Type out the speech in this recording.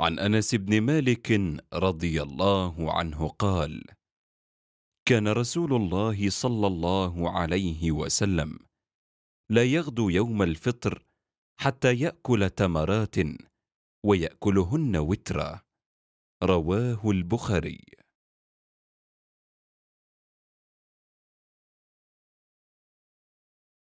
عن انس بن مالك رضي الله عنه قال كان رسول الله صلى الله عليه وسلم لا يغدو يوم الفطر حتى ياكل تمرات وياكلهن وترا رواه البخاري